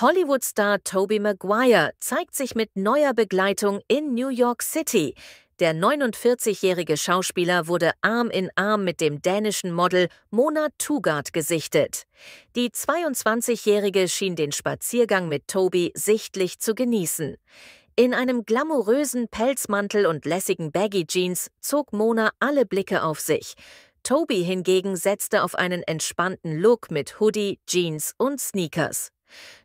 Hollywood-Star Tobey Maguire zeigt sich mit neuer Begleitung in New York City. Der 49-jährige Schauspieler wurde Arm in Arm mit dem dänischen Model Mona Tugard gesichtet. Die 22-jährige schien den Spaziergang mit Toby sichtlich zu genießen. In einem glamourösen Pelzmantel und lässigen Baggy Jeans zog Mona alle Blicke auf sich. Toby hingegen setzte auf einen entspannten Look mit Hoodie, Jeans und Sneakers.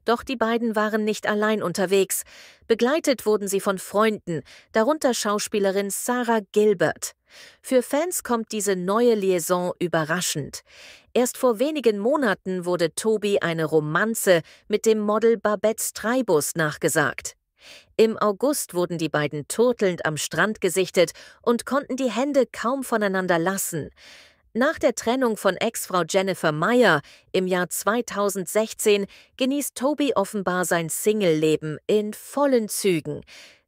Doch die beiden waren nicht allein unterwegs. Begleitet wurden sie von Freunden, darunter Schauspielerin Sarah Gilbert. Für Fans kommt diese neue Liaison überraschend. Erst vor wenigen Monaten wurde Tobi eine Romanze mit dem Model Babette Streibus nachgesagt. Im August wurden die beiden turtelnd am Strand gesichtet und konnten die Hände kaum voneinander lassen. Nach der Trennung von Ex-Frau Jennifer Meyer im Jahr 2016 genießt Toby offenbar sein Single-Leben in vollen Zügen.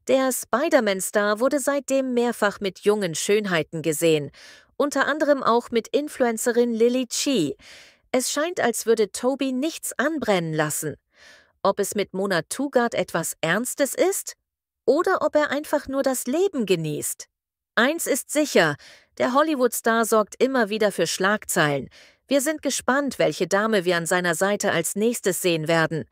Der Spider-Man-Star wurde seitdem mehrfach mit jungen Schönheiten gesehen, unter anderem auch mit Influencerin Lily Chi. Es scheint, als würde Toby nichts anbrennen lassen. Ob es mit Mona Tugard etwas Ernstes ist oder ob er einfach nur das Leben genießt. Eins ist sicher, der Hollywood-Star sorgt immer wieder für Schlagzeilen. Wir sind gespannt, welche Dame wir an seiner Seite als nächstes sehen werden.